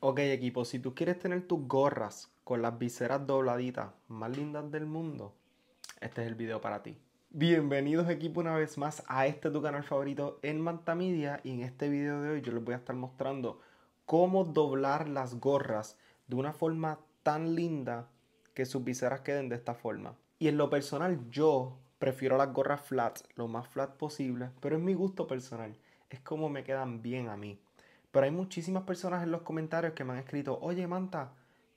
Ok equipo, si tú quieres tener tus gorras con las viseras dobladitas más lindas del mundo, este es el video para ti. Bienvenidos equipo una vez más a este tu canal favorito en MantaMedia y en este video de hoy yo les voy a estar mostrando cómo doblar las gorras de una forma tan linda que sus viseras queden de esta forma. Y en lo personal yo prefiero las gorras flats, lo más flat posible, pero es mi gusto personal, es como me quedan bien a mí. Pero hay muchísimas personas en los comentarios que me han escrito, oye Manta,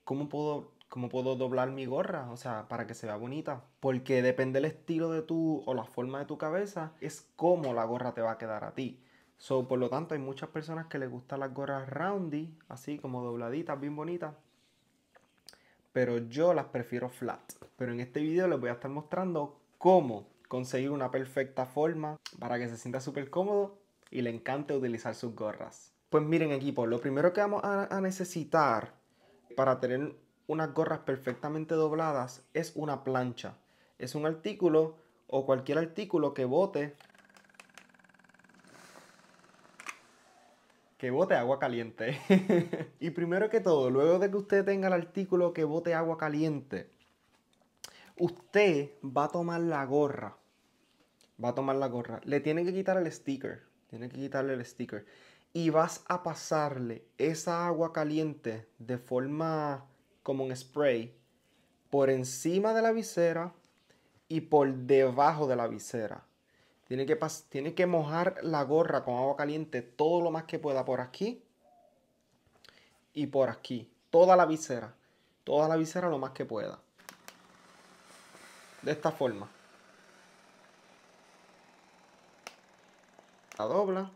¿cómo puedo, cómo puedo doblar mi gorra? O sea, para que se vea bonita. Porque depende del estilo de tu o la forma de tu cabeza, es cómo la gorra te va a quedar a ti. So, por lo tanto, hay muchas personas que les gustan las gorras roundy, así como dobladitas, bien bonitas. Pero yo las prefiero flat. Pero en este video les voy a estar mostrando cómo conseguir una perfecta forma para que se sienta súper cómodo y le encante utilizar sus gorras. Pues miren equipo, lo primero que vamos a, necesitar para tener unas gorras perfectamente dobladas es una plancha. Es un artículo o cualquier artículo que bote que bote agua caliente. y primero que todo, luego de que usted tenga el artículo que bote agua caliente, usted va a tomar la gorra. Va a tomar la gorra. Le tiene que quitar el sticker. Tiene que quitarle el sticker y vas a pasarle esa agua caliente de forma como un spray por encima de la visera y por debajo de la visera. Tiene que, tiene que mojar la gorra con agua caliente todo lo más que pueda por aquí y por aquí. Toda la visera. Toda la visera lo más que pueda. De esta forma. La dobla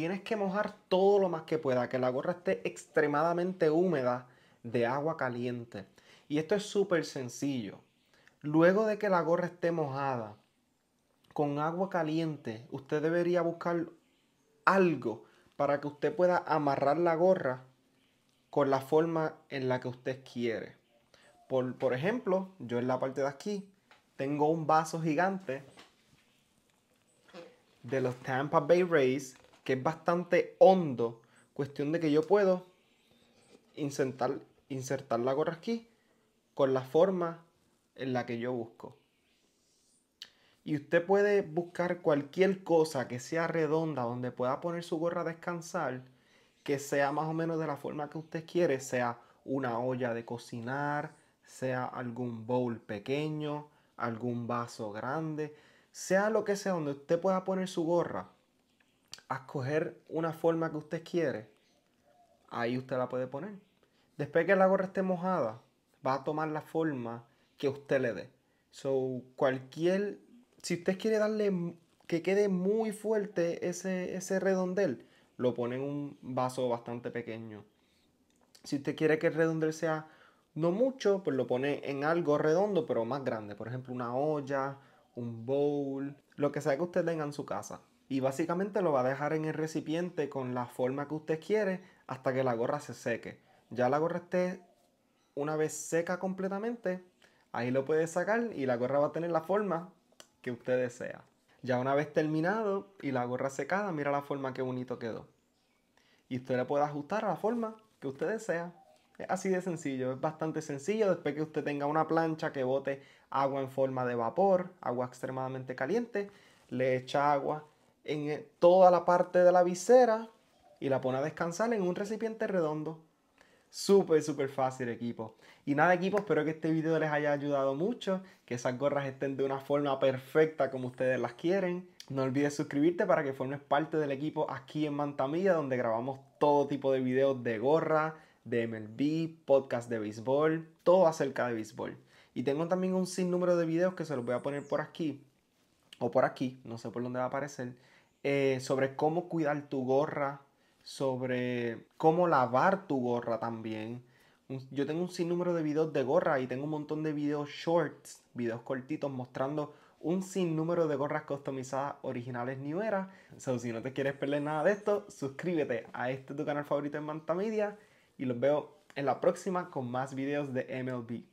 tienes que mojar todo lo más que pueda, que la gorra esté extremadamente húmeda de agua caliente. Y esto es súper sencillo. Luego de que la gorra esté mojada con agua caliente, usted debería buscar algo para que usted pueda amarrar la gorra con la forma en la que usted quiere. Por, por ejemplo, yo en la parte de aquí tengo un vaso gigante de los Tampa Bay Rays es bastante hondo, cuestión de que yo puedo insertar, insertar la aquí con la forma en la que yo busco. Y usted puede buscar cualquier cosa que sea redonda, donde pueda poner su gorra a descansar, que sea más o menos de la forma que usted quiere, sea una olla de cocinar, sea algún bowl pequeño, algún vaso grande, sea lo que sea donde usted pueda poner su gorra a escoger una forma que usted quiere, ahí usted la puede poner. Después que la gorra esté mojada, va a tomar la forma que usted le dé. cualquier, si usted quiere darle que quede muy fuerte ese, ese redondel, lo pone en un vaso bastante pequeño. Si usted quiere que el redondel sea no mucho, pues lo pone en algo redondo, pero más grande. Por ejemplo, una olla, un bowl, lo que sea que usted tenga en su casa y básicamente lo va a dejar en el recipiente con la forma que usted quiere hasta que la gorra se seque. Ya la gorra esté una vez seca completamente, ahí lo puede sacar y la gorra va a tener la forma que usted desea. Ya una vez terminado y la gorra secada, mira la forma que bonito quedó. Y usted le puede ajustar a la forma que usted desea. Es así de sencillo, es bastante sencillo después que usted tenga una plancha que bote agua en forma de vapor, agua extremadamente caliente, le echa agua en eh, toda la parte de la visera y la pone a descansar en un recipiente redondo. Súper, súper fácil, equipo. Y nada, equipo, espero que este video les haya ayudado mucho, que esas gorras estén de una forma perfecta como ustedes las quieren. No olvides suscribirte para que formes parte del equipo aquí en Mantamilla, donde grabamos todo tipo de videos de gorra, de MLB, podcast de béisbol, todo acerca de béisbol. Y tengo también un sinnúmero de videos que se los voy a poner por aquí o por aquí, no sé por dónde va a aparecer, eh, sobre cómo cuidar tu gorra, sobre cómo lavar tu gorra también. Yo tengo un sinnúmero de videos de gorra y tengo un montón de videos shorts, videos cortitos mostrando un sinnúmero de gorras customizadas originales New Era. So, si no te quieres perder nada de esto, suscríbete a este tu canal favorito en Manta Media y los veo en la próxima con más videos de MLB.